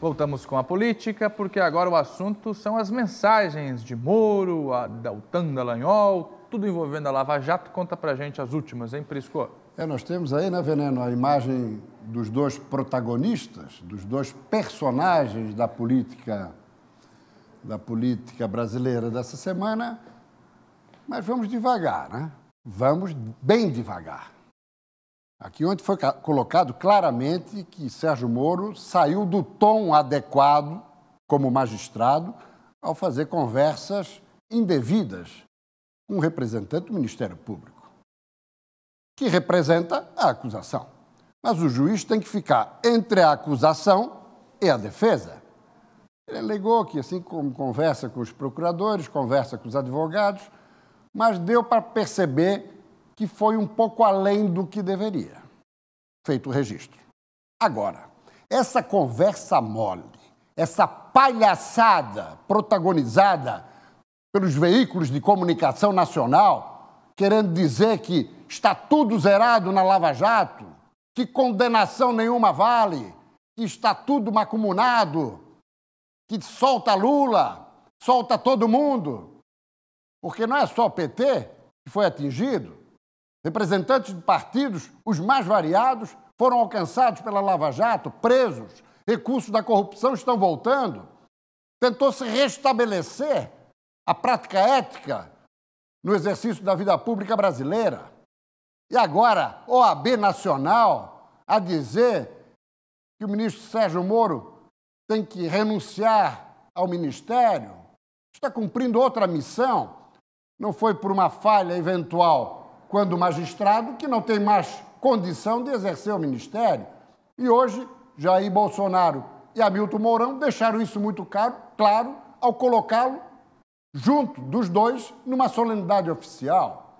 Voltamos com a política, porque agora o assunto são as mensagens de Moro, a Daltan Dallagnol, tudo envolvendo a Lava Jato. Conta pra gente as últimas, hein, Prisco? É, nós temos aí, né, Veneno, a imagem dos dois protagonistas, dos dois personagens da política, da política brasileira dessa semana, mas vamos devagar, né? Vamos bem devagar. Aqui ontem foi colocado claramente que Sérgio Moro saiu do tom adequado como magistrado ao fazer conversas indevidas com um representante do Ministério Público, que representa a acusação. Mas o juiz tem que ficar entre a acusação e a defesa. Ele alegou que, assim como conversa com os procuradores, conversa com os advogados, mas deu para perceber que foi um pouco além do que deveria. Feito o registro. Agora, essa conversa mole, essa palhaçada protagonizada pelos veículos de comunicação nacional, querendo dizer que está tudo zerado na Lava Jato, que condenação nenhuma vale, que está tudo macumunado, que solta Lula, solta todo mundo. Porque não é só o PT que foi atingido, Representantes de partidos, os mais variados, foram alcançados pela Lava Jato, presos, recursos da corrupção estão voltando. Tentou se restabelecer a prática ética no exercício da vida pública brasileira. E agora, OAB Nacional a dizer que o ministro Sérgio Moro tem que renunciar ao ministério, está cumprindo outra missão, não foi por uma falha eventual quando magistrado, que não tem mais condição de exercer o ministério. E hoje, Jair Bolsonaro e Hamilton Mourão deixaram isso muito caro, claro ao colocá-lo junto dos dois numa solenidade oficial.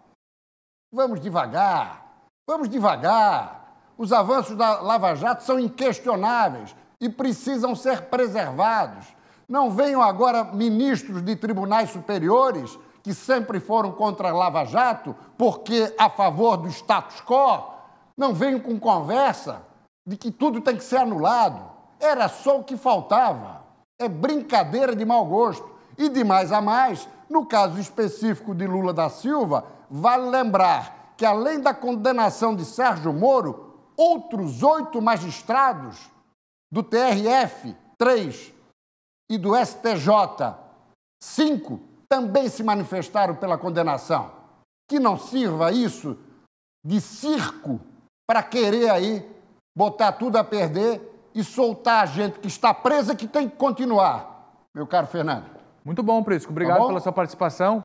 Vamos devagar, vamos devagar. Os avanços da Lava Jato são inquestionáveis e precisam ser preservados. Não venham agora ministros de tribunais superiores que sempre foram contra Lava Jato, porque a favor do status quo, não venham com conversa de que tudo tem que ser anulado. Era só o que faltava. É brincadeira de mau gosto. E de mais a mais, no caso específico de Lula da Silva, vale lembrar que, além da condenação de Sérgio Moro, outros oito magistrados do TRF, três, e do STJ, cinco, também se manifestaram pela condenação. Que não sirva isso de circo para querer aí botar tudo a perder e soltar a gente que está presa que tem que continuar, meu caro Fernando. Muito bom, Prisco. Tá Obrigado tá pela sua participação.